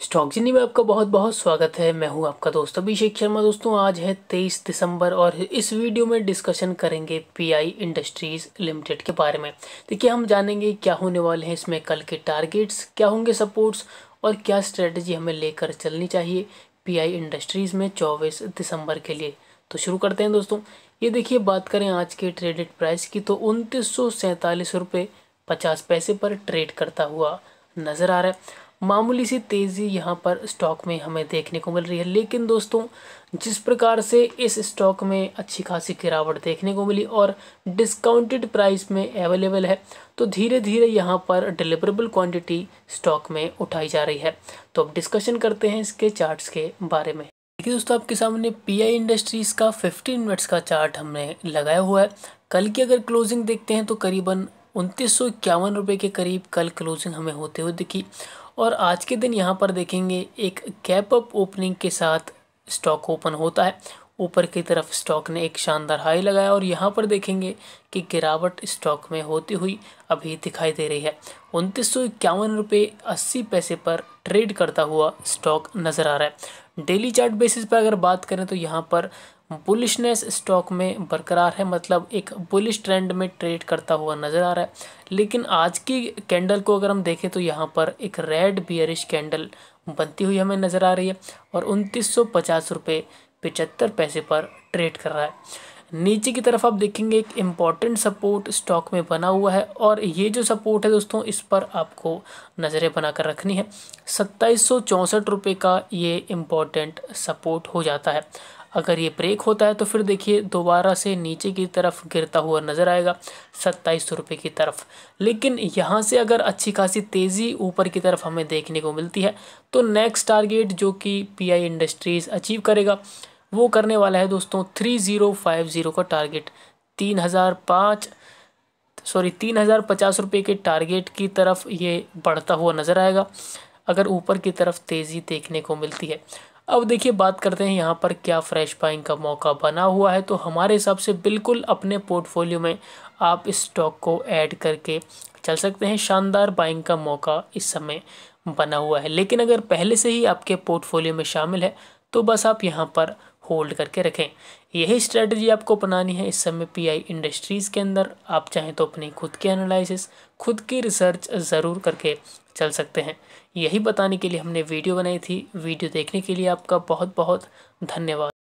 stock जिनी में आपका बहुत बहुत स्वागत है मैं हूं आपका दोस्त अभिषेक शर्मा दोस्तों आज है 23 दिसंबर और इस वीडियो में डिस्कशन करेंगे पीआई इंडस्ट्रीज लिमिटेड के बारे में देखिए हम जानेंगे क्या होने वाले हैं इसमें कल के टारगेट्स क्या होंगे सपोर्ट्स और क्या स्ट्रेटजी हमें लेकर चलनी चाहिए पी इंडस्ट्रीज़ में चौबीस दिसंबर के लिए तो शुरू करते हैं दोस्तों ये देखिए बात करें आज के ट्रेडेड प्राइस की तो उनतीस सौ पचास पैसे पर ट्रेड करता हुआ नज़र आ रहा है मामूली सी तेज़ी यहाँ पर स्टॉक में हमें देखने को मिल रही है लेकिन दोस्तों जिस प्रकार से इस स्टॉक में अच्छी खासी गिरावट देखने को मिली और डिस्काउंटेड प्राइस में अवेलेबल है तो धीरे धीरे यहाँ पर डिलीवरेबल क्वांटिटी स्टॉक में उठाई जा रही है तो अब डिस्कशन करते हैं इसके चार्ट्स के बारे में देखिए दोस्तों आपके सामने पी इंडस्ट्रीज़ का फिफ्टीन मिनट्स का चार्ट हमने लगाया हुआ है कल की अगर क्लोजिंग देखते हैं तो करीबन उनतीस सौ इक्यावन रुपये के करीब कल क्लोजिंग हमें होते हुए दिखी और आज के दिन यहाँ पर देखेंगे एक गैप अप ओपनिंग के साथ स्टॉक ओपन होता है ऊपर की तरफ स्टॉक ने एक शानदार हाई लगाया और यहाँ पर देखेंगे कि गिरावट स्टॉक में होती हुई अभी दिखाई दे रही है उनतीस सौ इक्यावन रुपये अस्सी पैसे पर ट्रेड करता हुआ स्टॉक नज़र आ रहा है डेली चार्ट बेसिस पर अगर बात करें तो यहाँ पर बुलिशनेस स्टॉक में बरकरार है मतलब एक बुलिश ट्रेंड में ट्रेड करता हुआ नज़र आ रहा है लेकिन आज की कैंडल को अगर हम देखें तो यहाँ पर एक रेड बियरिश कैंडल बनती हुई हमें नज़र आ रही है और उनतीस सौ पचास रुपये पिचहत्तर पैसे पर ट्रेड कर रहा है नीचे की तरफ आप देखेंगे एक इम्पॉर्टेंट सपोर्ट स्टॉक में बना हुआ है और ये जो सपोर्ट है दोस्तों इस पर आपको नज़रें बनाकर रखनी है सत्ताईस सौ चौंसठ रुपये का ये इम्पॉर्टेंट सपोर्ट हो जाता है अगर ये ब्रेक होता है तो फिर देखिए दोबारा से नीचे की तरफ गिरता हुआ नज़र आएगा सत्ताईस रुपये की तरफ लेकिन यहाँ से अगर अच्छी खासी तेज़ी ऊपर की तरफ हमें देखने को मिलती है तो नेक्स्ट टारगेट जो कि पीआई इंडस्ट्रीज़ अचीव करेगा वो करने वाला है दोस्तों थ्री ज़ीरो फाइव ज़ीरो का टारगेट तीन हज़ार पाँच सॉरी तीन हज़ार पचास रुपये के टारगेट की तरफ ये बढ़ता हुआ नज़र आएगा अगर ऊपर की तरफ तेज़ी देखने को मिलती है अब देखिए बात करते हैं यहाँ पर क्या फ्रेश बाइंग का मौका बना हुआ है तो हमारे हिसाब से बिल्कुल अपने पोर्टफोलियो में आप इस स्टॉक को ऐड करके चल सकते हैं शानदार बाइंग का मौका इस समय बना हुआ है लेकिन अगर पहले से ही आपके पोर्टफोलियो में शामिल है तो बस आप यहाँ पर होल्ड करके रखें यही स्ट्रेटजी आपको अपनानी है इस समय पीआई इंडस्ट्रीज़ के अंदर आप चाहें तो अपनी खुद की एनालिसिस खुद की रिसर्च ज़रूर करके चल सकते हैं यही बताने के लिए हमने वीडियो बनाई थी वीडियो देखने के लिए आपका बहुत बहुत धन्यवाद